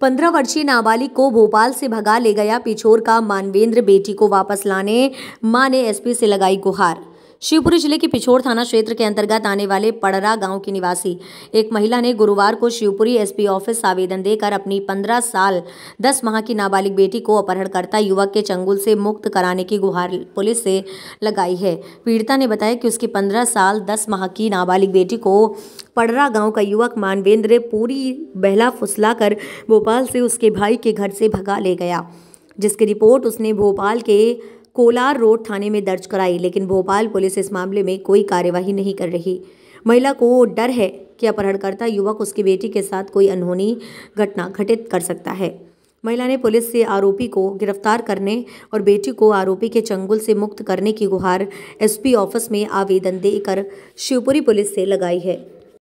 पंद्रह वर्षीय नाबालिग को भोपाल से भगा ले गया पिछोर का मानवेंद्र बेटी को वापस लाने मां ने एसपी से लगाई गुहार शिवपुरी जिले के पिछोर थाना क्षेत्र के अंतर्गत आने वाले पड़रा गांव की निवासी एक महिला ने गुरुवार को शिवपुरी एसपी ऑफिस आवेदन देकर अपनी 15 साल 10 माह की नाबालिग बेटी को अपहरणकर्ता युवक के चंगुल से मुक्त कराने की गुहार पुलिस से लगाई है पीड़िता ने बताया कि उसकी पंद्रह साल दस माह की नाबालिग बेटी को पड़रा गांव का युवक मानवेंद्र पूरी बहला फुसला कर भोपाल से उसके भाई के घर से भगा ले गया जिसकी रिपोर्ट उसने भोपाल के कोलार रोड थाने में दर्ज कराई लेकिन भोपाल पुलिस इस मामले में कोई कार्यवाही नहीं कर रही महिला को डर है कि अपहरणकर्ता युवक उसकी बेटी के साथ कोई अनहोनी घटना घटित कर सकता है महिला ने पुलिस से आरोपी को गिरफ्तार करने और बेटी को आरोपी के चंगुल से मुक्त करने की गुहार एसपी ऑफिस में आवेदन देकर शिवपुरी पुलिस से लगाई है